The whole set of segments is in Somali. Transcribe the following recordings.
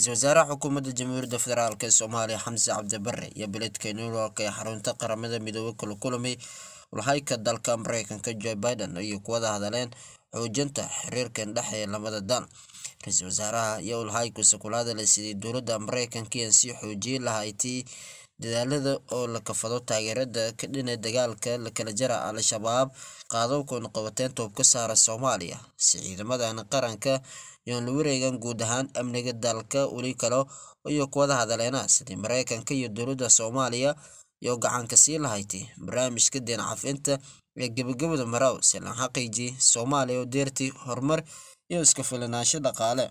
ra-iisul wasaaraha xukuumadda jamhuuriyadda federaalk ee soomaaliya xamse cabdibare iyo biledka newyork ee xarunta qaramada midoobey kula kulamay walhayka dalka mareykanka jo biden iyo kuwada hadaleen xoojinta xiriirkan dhexee labada dal ra-iisul wasaaraha iyo kula hadalay sidii dowladda mareykanka iyan sii xoojiyey lahayti dadaalada oo la kafado taageerada ka dhanah dagaalka la kala jara al-shabaab qaadow qaadowkuna qabateen toob ka saara soomaaliya si ciidamadan qaranka yoon la wareegan guud ahaan amniga dalka weli kalo iyo kuwada hadaleena sidii maraykanka iyo dowladda soomaaliya iyo gacanka sii lahaytay barnaamijka deen cafinta ee gebagabada maraw silan xaqiiji soomaaliya oo deerti horumar iyo iska filnaansho dhaqaale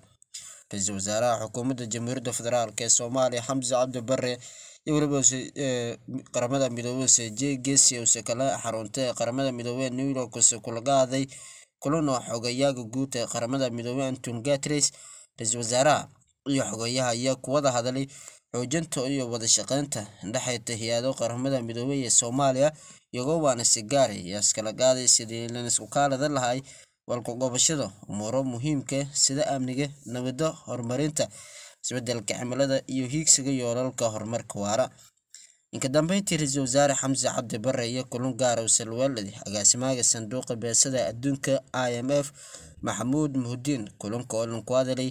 ra-iisul wasaaraha xukuumadda jamhuuriyadda federaalk ee soomaaliya xamse cabdi bare iyo weliba qaramada midoobey j gesi use kala xarunta qaramada midoobey new york use kulagaaday kulano xogayaaga guud ee qaramada midoobey anton gatres ra-iisul wasaaraha iyo xogeyaha ayaa kuwada hadlay xoojinta iyo wadashaqeynta dhexayta hay-ado qaramada midoobey ee soomaaliya iyagoo waana sigaari askala ah qaaday sidii lanisku kaalada lahay walqoqobashada umuro muhiimka ah sida amniga nabadda horumarinta isbedelka cimilada iyo hiigsiga yoolalka horumarka waara inka dambeyntii ra-iisul wasaare xamse cabdi bare iyo kulun gaarow ah salwaaladi agaasimaaga sanduuqa beesada adduunka i m f maxamuud muhudiin kulunka oo lanku hadalay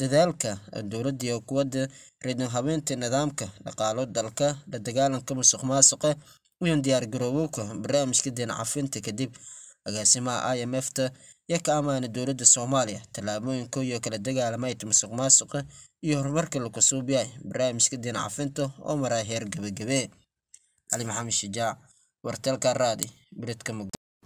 dadaalka dowladda iyo kuwada reedno habeynta nidaamka dhaqaalo dalka la dagaalanka musuq maasuqa iyo diyaargarowowka barnaamijka deen cafinta kadib agaasimaha i m f ta iyo ka amaana dowladda soomaaliya tallaabooyinka iyo kala dagaalameyta musuq maasuqa iyo horumarka lakasuubiyaay barnaamijka diin oo maraa heer gebagabe cali maxamed shijaac wartalka raadi biredka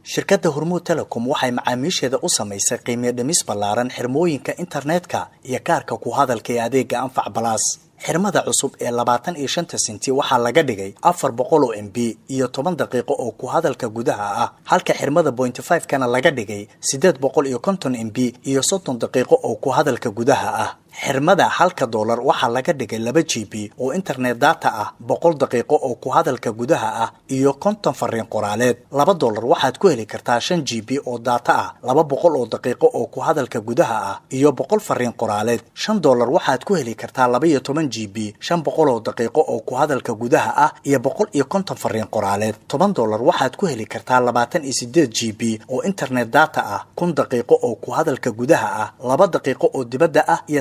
shirkadda hormuud telecom waxay macaamiisheeda u samaysay qiimee dhimis ballaaran xirmooyinka internetka iyo kaarka ku hadalka ee adeega anfac balaas xirmada cusub ee labaatan iyo shanta senti waxaa laga dhigay afar boqol oo m b iyo toban daqiiqo oo ku hadalka gudaha ah halka xirmada pointy five kana laga dhigay siddeed boqol iyo konton m b iyo soddon daqiiqo oo ku hadalka gudaha ah xirmada halka doolar waxaa laga dhigay laba g b oo internet data ah boqol daqiiqo oo ku hadalka gudaha ah iyo konton fariin qoraaleed laba doolar waxaad ku heli kartaa shan g b oo data ah laba boqol oo daqiiqo oo ku hadalka gudaha ah iyo boqol fariin qoraaleed shan doolar waxaad ku heli kartaa labaiyo toban g b shan boqol oo daqiiqo oo ku hadalka gudaha ah iyo boqol iyo konton fariin qoraaleed toban doolar waxaad ku heli kartaa labaatan iyo sideed g b oo internet data ah kun daqiiqo oo ku hadalka gudaha ah laba daqiiqo oo dibadda ah iyo